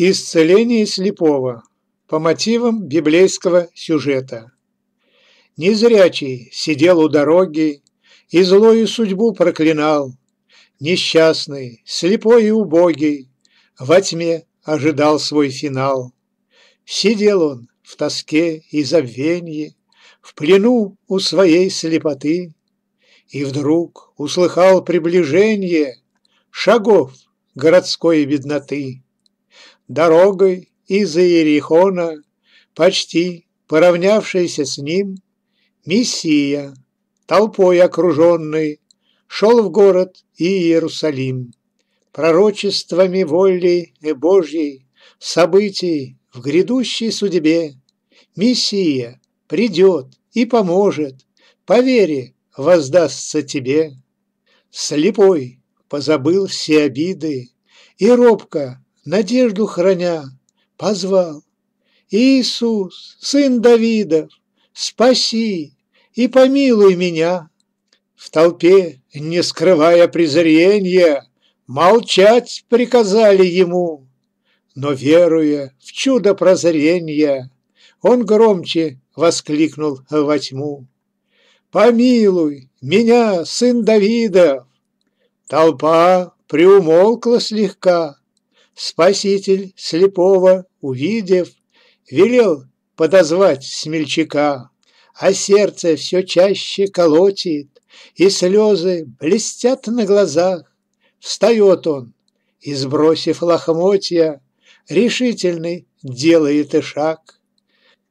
Исцеление слепого по мотивам библейского сюжета. Незрячий сидел у дороги и злою судьбу проклинал. Несчастный, слепой и убогий, во тьме ожидал свой финал. Сидел он в тоске и забвенье, в плену у своей слепоты, и вдруг услыхал приближение шагов городской бедноты дорогой из Иерихона, почти поравнявшийся с ним, Мессия, толпой окруженный, шел в город Иерусалим. Пророчествами воли и Божьей, событий в грядущей судьбе, Мессия придет и поможет, по вере воздастся тебе. Слепой позабыл все обиды и робко надежду храня, позвал. Иисус, сын Давидов, спаси и помилуй меня. В толпе, не скрывая презрения, молчать приказали ему. Но веруя в чудо прозрения, он громче воскликнул во тьму. «Помилуй меня, сын Давида!» Толпа приумолкла слегка, Спаситель слепого, увидев, велел подозвать смельчака, а сердце все чаще колотит, и слезы блестят на глазах. Встает он и, сбросив лохмотья, решительный делает и шаг.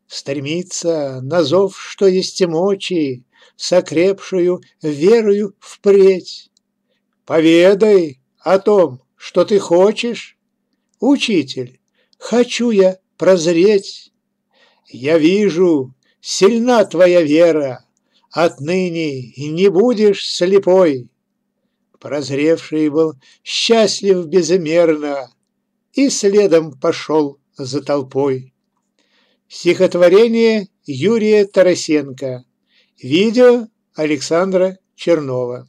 Стремится на зов, что есть мочи, сокрепшую верою впредь. Поведай о том, что ты хочешь, «Учитель, хочу я прозреть. Я вижу, сильна твоя вера, отныне не будешь слепой». Прозревший был счастлив безмерно и следом пошел за толпой. Стихотворение Юрия Тарасенко. Видео Александра Чернова.